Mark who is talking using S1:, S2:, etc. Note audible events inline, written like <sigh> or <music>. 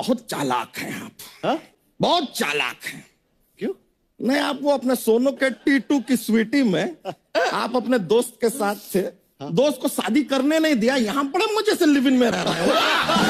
S1: बहुत चालाक हैं आप हा? बहुत चालाक हैं क्यों नहीं आप वो अपने सोनू के टी टू की स्वीटी में हाँ। आप अपने दोस्त के साथ थे हाँ। दोस्त को शादी करने नहीं दिया यहाँ बड़े मजे से लिविन में रह रहा है <laughs>